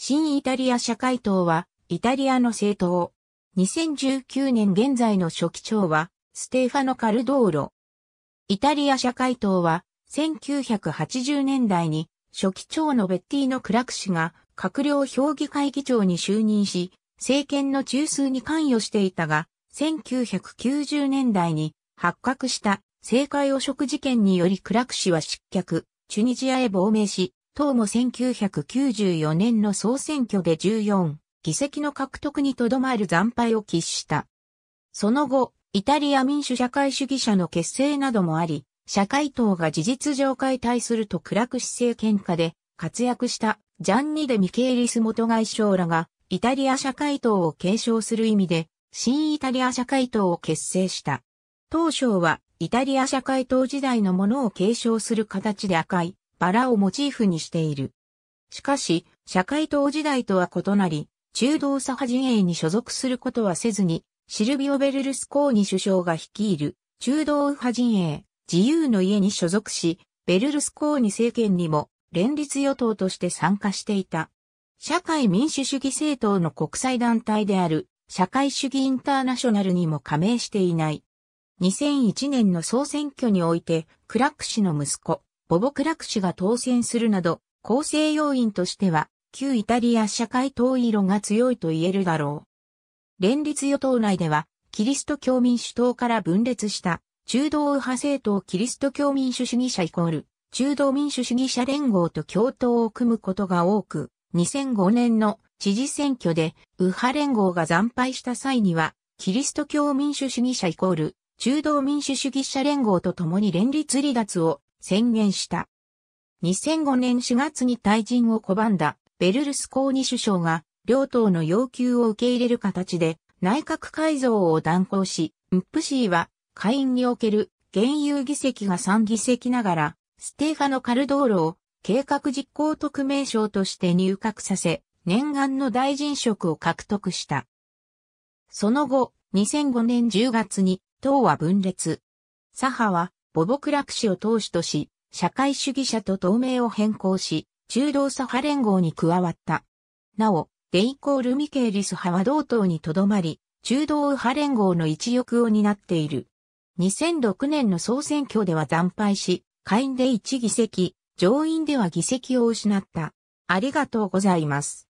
新イタリア社会党は、イタリアの政党。2019年現在の初期長は、ステファノ・カルドーロ。イタリア社会党は、1980年代に、初期長のベッティーノ・クラク氏が、閣僚評議会議長に就任し、政権の中枢に関与していたが、1990年代に発覚した政界汚職事件によりクラク氏は失脚、チュニジアへ亡命し、党も1994年の総選挙で14議席の獲得にとどまる惨敗を喫した。その後、イタリア民主社会主義者の結成などもあり、社会党が事実上解体すると暗く姿勢喧嘩で活躍したジャンニ・デ・ミケーリス元外相らがイタリア社会党を継承する意味で新イタリア社会党を結成した。当初はイタリア社会党時代のものを継承する形で赤いバラをモチーフにしている。しかし、社会党時代とは異なり、中道左派陣営に所属することはせずに、シルビオ・ベルルスコーニ首相が率いる中道右派陣営、自由の家に所属し、ベルルスコーニ政権にも連立与党として参加していた。社会民主主義政党の国際団体である社会主義インターナショナルにも加盟していない。2001年の総選挙において、クラック氏の息子、ボボ・クラク氏が当選するなど、構成要因としては、旧イタリア社会統一論が強いと言えるだろう。連立与党内では、キリスト教民主党から分裂した中道右派政党キリスト教民主主義者イコール中道民主主義者連合と共闘を組むことが多く、2005年の知事選挙で右派連合が惨敗した際には、キリスト教民主主義者イコール中道民主主義者連合と共に連立離脱を宣言した。2005年4月に退陣を拒んだベルルスコーニ首相が両党の要求を受け入れる形で内閣改造を断行し、ムップシーは下院における現有議席が3議席ながらステーファノ・カルドーロを計画実行特命省として入閣させ、念願の大臣職を獲得した。その後、2005年10月に党は分裂。左派はボボクラク氏を党首とし、社会主義者と同盟を変更し、中道左派連合に加わった。なお、デイコール・ミケーリス派は同党にとどまり、中道右派連合の一翼を担っている。2006年の総選挙では惨敗し、下院で1議席、上院では議席を失った。ありがとうございます。